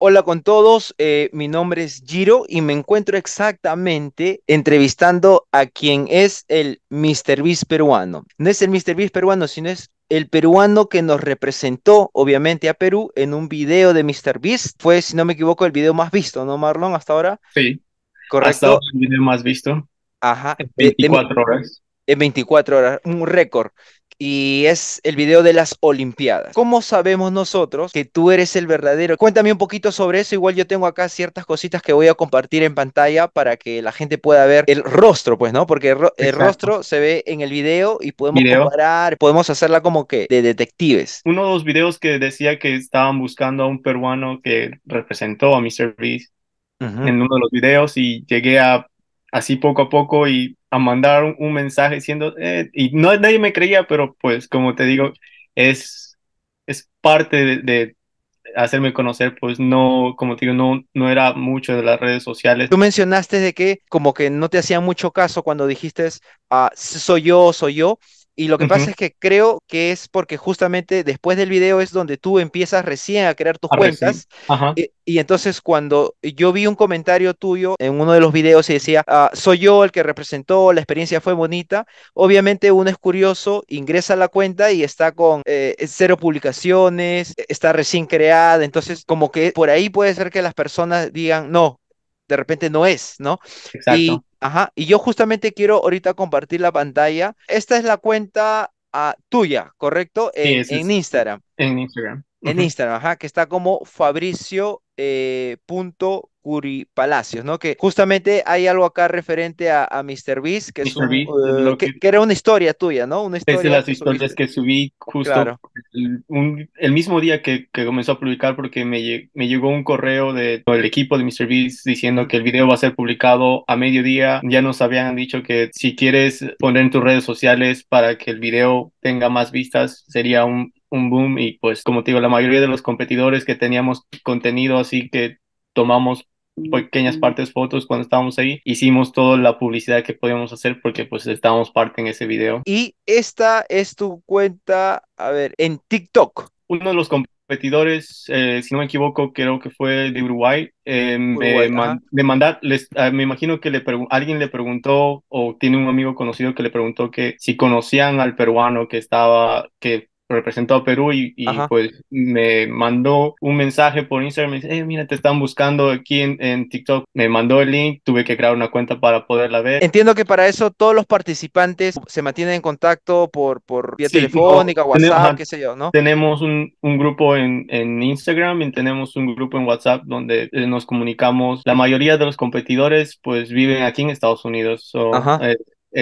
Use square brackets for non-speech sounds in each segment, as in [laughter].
Hola con todos, eh, mi nombre es Giro y me encuentro exactamente entrevistando a quien es el Mr. Beast peruano. No es el Mr. Beast peruano, sino es el peruano que nos representó, obviamente, a Perú en un video de Mr. Beast. Fue, si no me equivoco, el video más visto, ¿no, Marlon? Hasta ahora. Sí. Correcto. Hasta el video más visto. Ajá. 24 eh, horas en 24 horas, un récord. Y es el video de las Olimpiadas. ¿Cómo sabemos nosotros que tú eres el verdadero? Cuéntame un poquito sobre eso. Igual yo tengo acá ciertas cositas que voy a compartir en pantalla para que la gente pueda ver el rostro, pues, ¿no? Porque el, rostro se ve en el video y podemos comparar, podemos hacerla como que de detectives. Uno de los videos que decía que estaban buscando a un peruano que representó a Mr. Beast en uno de los videos y llegué a así poco a poco y a mandar un, mensaje diciendo, eh", y no, nadie me creía, pero pues como te digo, es, es parte de, hacerme conocer, pues no, como te digo, no, no era mucho de las redes sociales. Tú mencionaste de que como que no te hacía mucho caso cuando dijiste, ah, soy yo, soy yo, y lo que pasa es que creo que es porque justamente después del video es donde tú empiezas recién a crear tus cuentas. Eh, y, entonces cuando yo vi un comentario tuyo en uno de los videos y decía, ah, soy yo el que representó, la experiencia fue bonita, obviamente uno es curioso, ingresa a la cuenta y está con eh, cero publicaciones, e, está recién creada, entonces como que por ahí puede ser que las personas digan, no, de repente no es, ¿no? Exacto. Ajá, y yo justamente quiero ahorita compartir la pantalla. Esta es la cuenta ah, tuya, ¿correcto? en Instagram. En Instagram. En Instagram, ajá, que está como Fabricio eh, punto Curipalacios, ¿no? Que justamente hay algo acá referente a, a Mr. Eh, que, era una historia tuya, ¿no? Una es de las historias que subí justo el, mismo día que, comenzó a publicar, porque me, llegó un correo del el equipo de Mr. diciendo que el video va a ser publicado a mediodía. Ya nos habían dicho que si quieres poner en tus redes sociales para que el video tenga más vistas, sería un, un boom y pues como te digo, la mayoría de los competidores que teníamos contenido así que tomamos pequeñas partes fotos cuando estábamos ahí. Hicimos toda la publicidad que podíamos hacer porque pues estábamos parte en ese video. Y esta es tu cuenta, a ver, en TikTok. Uno de los competidores, eh, si no me equivoco, creo que fue de Uruguay, eh, Uruguay me, mandar, les, ah, me imagino que le alguien le preguntó o tiene un amigo conocido que le preguntó que si conocían al peruano que estaba, que representó a Perú y, pues me mandó un mensaje por Instagram, me dice, eh, mira, te están buscando aquí en, en, TikTok, me mandó el link, tuve que crear una cuenta para poderla ver. Entiendo que para eso todos los participantes se mantienen en contacto por, por vía telefónica, WhatsApp, qué sé yo, ¿no? Tenemos un, un grupo en, en, Instagram y tenemos un grupo en WhatsApp donde eh, nos comunicamos, la mayoría de los competidores pues viven aquí en Estados Unidos, so, eh,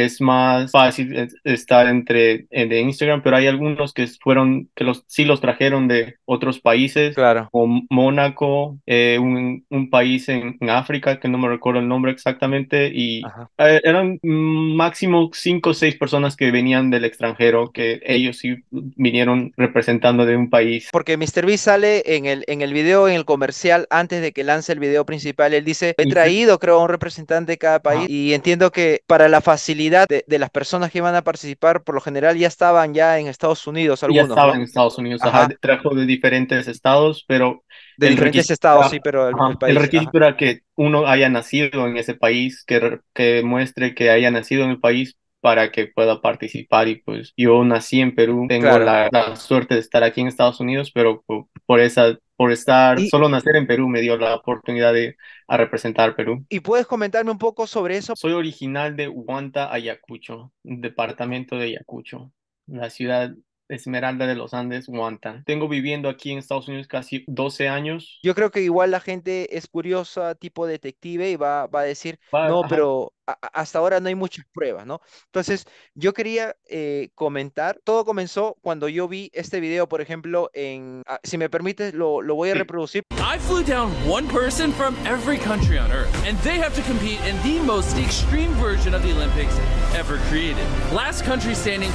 es más fácil estar entre de Instagram, pero hay algunos que fueron, que los sí los trajeron de otros países, claro. como Mónaco, eh, un, un, país en, África, que no me recuerdo el nombre exactamente, y eh, eran máximo cinco o seis personas que venían del extranjero, que ellos sí vinieron representando de un país. Porque Mr. B sale en el, en el video, en el comercial, antes de que lance el video principal, él dice, he traído, creo, un representante de cada país, y entiendo que para la facilidad de, las personas que van a participar, por lo general ya estaban ya en Estados Unidos algunos. Ya estaban en Estados Unidos, trajo de diferentes estados, pero... De diferentes estados, sí, pero el, país. El requisito era que uno haya nacido en ese país, que, que muestre que haya nacido en el país para que pueda participar y pues yo nací en Perú, tengo la, suerte de estar aquí en Estados Unidos, pero por, esa por estar, solo nacer en Perú me dio la oportunidad de a representar Perú. ¿Y puedes comentarme un poco sobre eso? Soy original de Huanta, Ayacucho, departamento de Ayacucho, la ciudad Esmeralda de los Andes, Guanta. Tengo viviendo aquí en Estados Unidos casi 12 años. Yo creo que igual la gente es curiosa, tipo detective, y va, a decir, no, pero hasta ahora no hay muchas pruebas, ¿no? Entonces, yo quería eh, comentar, todo comenzó cuando yo vi este video, por ejemplo, en, ah, si me permites, lo, voy a reproducir. I flew down one person from every country on Earth, and they have to compete in the most extreme version of the Olympics ever created. Last country standing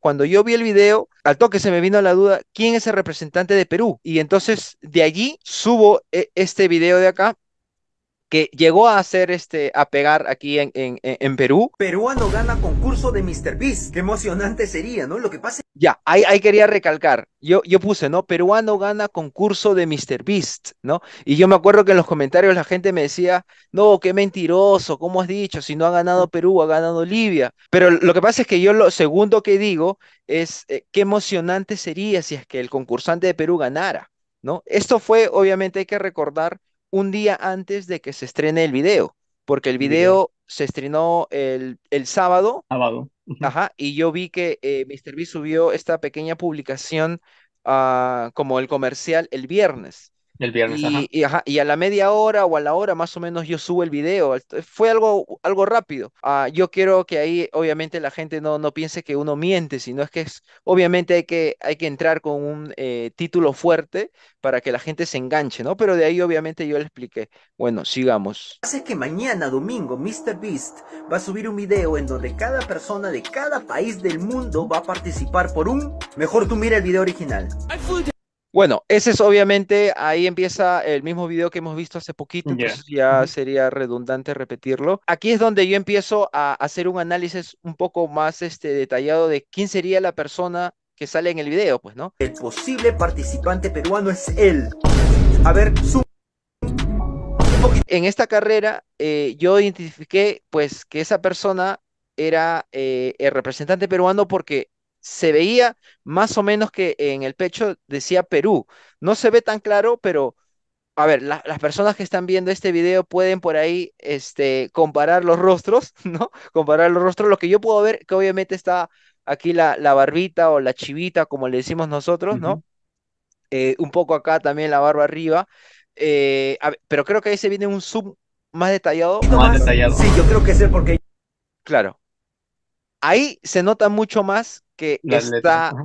cuando yo vi el video, al toque se me vino la duda, ¿quién es el representante de Perú? Y entonces de allí subo eh, este video de acá que llegó a hacer este, a pegar aquí en, en, Perú. Peruano gana concurso de Mr. Beast. Qué emocionante sería, ¿no? Lo que pasa. Ya, ahí, quería recalcar. Yo, yo puse, ¿no? Peruano gana concurso de Mr. Beast, ¿no? Y yo me acuerdo que en los comentarios la gente me decía, no, qué mentiroso, ¿cómo has dicho? Si no ha ganado Perú, ha ganado Libia. Pero lo que pasa es que yo lo segundo que digo es, eh, qué emocionante sería si es que el concursante de Perú ganara, ¿no? Esto fue, obviamente, hay que recordar un día antes de que se estrene el video, porque el video se estrenó el, el sábado. Sábado. Ajá, y yo vi que eh, Mister Mr. B subió esta pequeña publicación ah, como el comercial el viernes viernes, y, Y, a la media hora o a la hora más o menos yo subo el video. Eh, fue algo, algo rápido. Ah, yo quiero que ahí obviamente la gente no, no piense que uno miente, sino es que es, obviamente hay que, hay que entrar con un eh, título fuerte para que la gente se enganche, ¿no? Pero de ahí obviamente yo le expliqué. Bueno, sigamos. Hace que mañana, domingo, Mr. Beast va a subir un video en donde cada persona de cada país del mundo va a participar por un... Mejor tú mira el video original. Bueno, ese es obviamente, ahí empieza el mismo video que hemos visto hace poquito, entonces ya sería redundante repetirlo. Aquí es donde yo empiezo a hacer un análisis un poco más este, detallado de quién sería la persona que sale en el video, pues, ¿no? El posible participante peruano es él. A ver, En esta carrera eh, yo identifiqué pues que esa persona era eh, el representante peruano porque se veía más o menos que en el pecho decía Perú. No se ve tan claro, pero a ver, las personas que están viendo este video pueden por ahí este, comparar los rostros, [laughs] ¿no? Comparar los rostros. Lo que yo puedo ver, que obviamente está aquí la, la barbita o la chivita, como le decimos nosotros, ¿no? Eh, un poco acá también la barba arriba. Eh, pero creo que ahí se viene un zoom más detallado. Más detallado. Sí, yo creo que es porque... Claro. Ahí se nota mucho más que las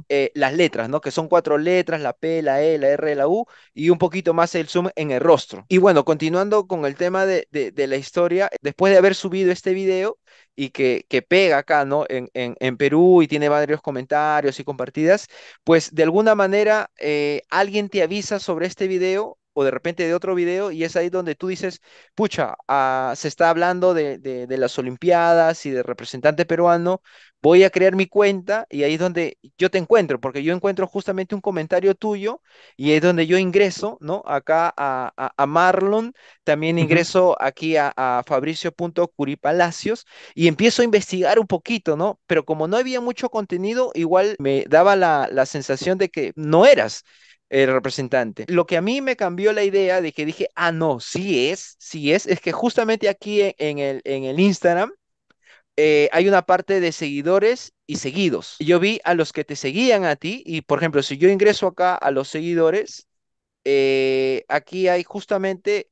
eh, las letras, ¿no? Que son cuatro letras, la P, la E, la R, la U, y un poquito más el zoom en el rostro. Y bueno, continuando con el tema de, la historia, después de haber subido este video y que, que pega acá, ¿no? En, en, Perú y tiene varios comentarios y compartidas, pues de alguna manera eh, alguien te avisa sobre este video o de repente de otro video y es ahí donde tú dices, pucha, ah, se está hablando de, de, las Olimpiadas y de representante peruano, voy a crear mi cuenta y ahí es donde yo te encuentro, porque yo encuentro justamente un comentario tuyo y es donde yo ingreso, ¿no? Acá a, Marlon, también ingreso aquí a, a fabricio.curipalacios y empiezo a investigar un poquito, ¿no? Pero como no había mucho contenido, igual me daba la, la sensación de que no eras el representante. Lo que a mí me cambió la idea de que dije, ah, no, sí es, sí es, es que justamente aquí e, en, el, en el Instagram eh, hay una parte de seguidores y seguidos. Yo vi a los que te seguían a ti y, por ejemplo, si yo ingreso acá a los seguidores, eh, aquí hay justamente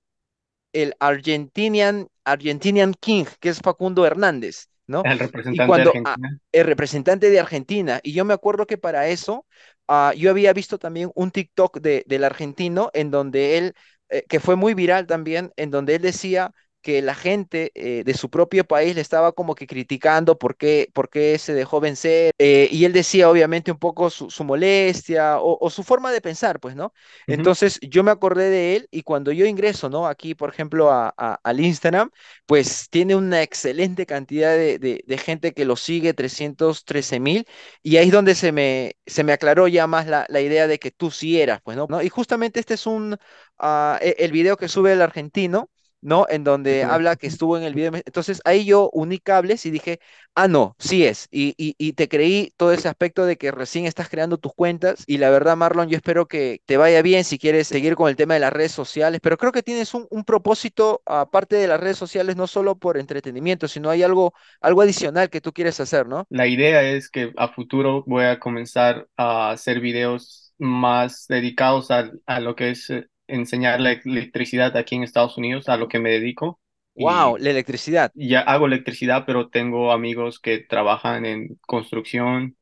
el Argentinian, Argentinian King, que es Facundo Hernández. ¿no? El representante de ah, Argentina. el representante de Argentina. Y yo me acuerdo que para eso ah, yo había visto también un TikTok de, del argentino en donde él, eh, que fue muy viral también, en donde él decía, que la gente eh, de su propio país le estaba como que criticando por qué, por qué se dejó vencer. Eh, y él decía obviamente un poco su, molestia o, su forma de pensar, pues, ¿no? Entonces yo me acordé de él y cuando yo ingreso, ¿no? Aquí, por ejemplo, a, al Instagram, pues tiene una excelente cantidad de, gente que lo sigue, 313 mil, y ahí es donde se me, se me aclaró ya más la, idea de que tú sí eras, pues, ¿no? ¿No? Y justamente este es un, ah, e, el video que sube el argentino ¿no? En donde habla que estuvo en el video. Entonces ahí yo uní cables y dije, ah, no, sí es. Y, te creí todo ese aspecto de que recién estás creando tus cuentas. Y la verdad, Marlon, yo espero que te vaya bien si quieres seguir con el tema de las redes sociales. Pero creo que tienes un, propósito, aparte de las redes sociales, no solo por entretenimiento, sino hay algo, algo adicional que tú quieres hacer, ¿no? La idea es que a futuro voy a comenzar a hacer videos más dedicados a, a, lo que es eh, enseñar la electricidad aquí en Estados Unidos, a lo que me dedico. Wow, la electricidad. Ya hago electricidad, pero tengo amigos que trabajan en construcción,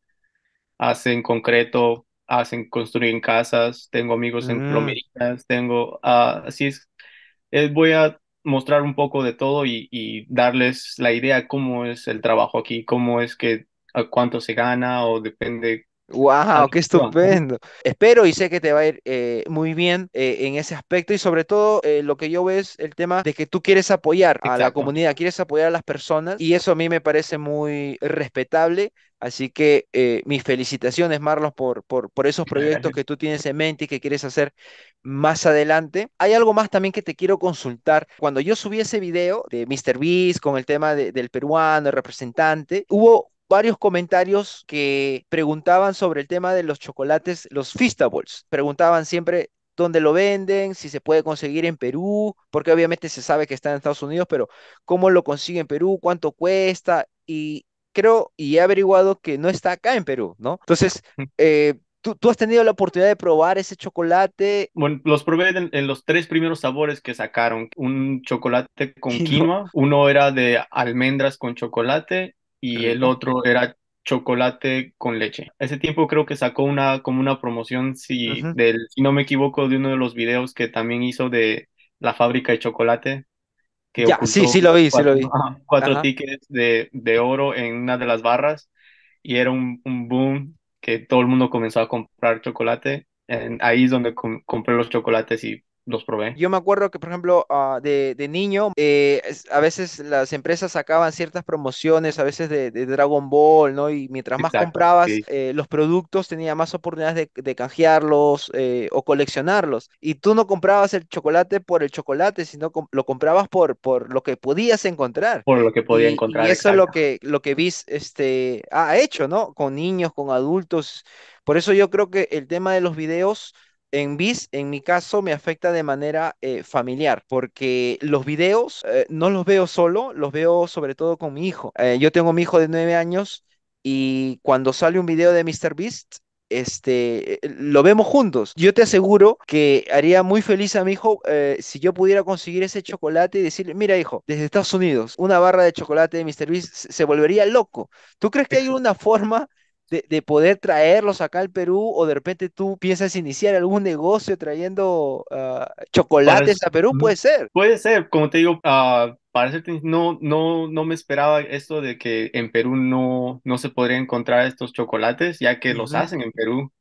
hacen concreto, hacen construir casas, tengo amigos en mm. plomerías, tengo, ah, así es, eh, voy a mostrar un poco de todo y, y, darles la idea cómo es el trabajo aquí, cómo es que a cuánto se gana o depende ¡Wow! ¡Qué estupendo! Espero y sé que te va a ir eh, muy bien eh, en ese aspecto y sobre todo eh, lo que yo veo es el tema de que tú quieres apoyar a la comunidad, quieres apoyar a las personas y eso a mí me parece muy respetable. Así que mis felicitaciones, Marlos, por, por, por esos proyectos que tú tienes en mente y que quieres hacer más adelante. Hay algo más también que te quiero consultar. Cuando yo subí ese video de Mr. Beast con el tema del peruano, el representante, hubo varios comentarios que preguntaban sobre el tema de los chocolates, los fistables. Preguntaban siempre dónde lo venden, si se puede conseguir en Perú, porque obviamente se sabe que está en Estados Unidos, pero cómo lo consigue en Perú, cuánto cuesta, y creo y he averiguado que no está acá en Perú, ¿no? Entonces, mm. eh, ¿tú, ¿tú, has tenido la oportunidad de probar ese chocolate? Bueno, los probé en, los tres primeros sabores que sacaron, un chocolate con [laughs] quinoa, uno era de almendras con chocolate y el otro era chocolate con leche. Ese tiempo creo que sacó una como una promoción si del si no me equivoco de uno de los videos que también hizo de la fábrica de chocolate que sí, sí lo vi, sí lo vi. cuatro tickets de, de, oro en una de las barras y era un, un boom que todo el mundo comenzó a comprar chocolate. ahí es donde compré los chocolates y los probé. Yo me acuerdo que, por ejemplo, ah, de, de, niño, eh, a veces las empresas sacaban ciertas promociones, a veces de, de Dragon Ball, ¿no? Y mientras más comprabas eh, los productos, tenías más oportunidades de, de canjearlos eh, o coleccionarlos. Y tú no comprabas el chocolate por el chocolate, sino lo comprabas por, por lo que podías encontrar. Por lo que podía encontrar. Y eso es lo que, lo que Viz este, ha hecho, ¿no? Con niños, con adultos. Por eso yo creo que el tema de los videos en BIS, en mi caso, me afecta de manera eh, familiar, porque los videos eh, no los veo solo, los veo sobre todo con mi hijo. Eh, yo tengo mi hijo de nueve años y cuando sale un video de Mr. Beast, este, lo vemos juntos. Yo te aseguro que haría muy feliz a mi hijo si yo pudiera conseguir ese chocolate y decirle, mira hijo, desde Estados Unidos, una barra de chocolate de Mr. Beast se volvería loco. ¿Tú crees que hay una forma de, poder traerlos acá al Perú o de repente tú piensas iniciar algún negocio trayendo ah, chocolates pues, a Perú, mm, puede ser. Puede ser, como te digo, que ah, no, no, no me esperaba esto de que en Perú no, no se podría encontrar estos chocolates, ya que los hacen en Perú.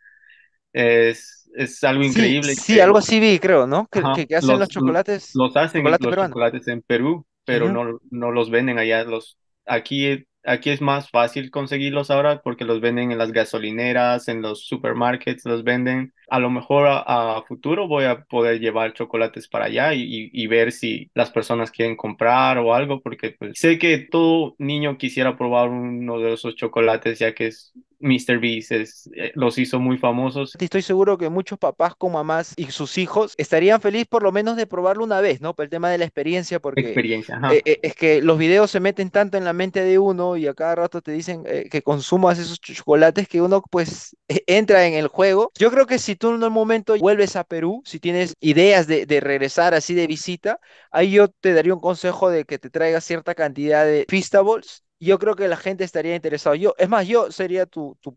Es, es algo increíble. Sí, algo así vi, creo, ¿no? Que, hacen los, chocolates. Los hacen los chocolates en Perú, pero no, no los venden allá. Los, aquí aquí es más fácil conseguirlos ahora porque los venden en las gasolineras, en los supermarkets, los venden. A lo mejor a, futuro voy a poder llevar chocolates para allá y, ver si las personas quieren comprar o algo, porque pues, sé que todo niño quisiera probar uno de esos chocolates ya que es Mr. Beast eh, los hizo muy famosos. Estoy seguro que muchos papás con mamás y sus hijos estarían felices por lo menos de probarlo una vez, ¿no? Por el tema de la experiencia, porque experiencia, eh, eh, es que los videos se meten tanto en la mente de uno y a cada rato te dicen que consumas esos chocolates que uno pues e-, entra en el juego. Yo creo que si tú en un momento vuelves a Perú, si tienes ideas de, de regresar así de visita, ahí yo te daría un consejo de que te traigas cierta cantidad de Fistables yo creo que la gente estaría interesada. Yo, es más, yo sería tu, tu,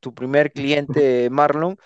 tu primer cliente, Marlon.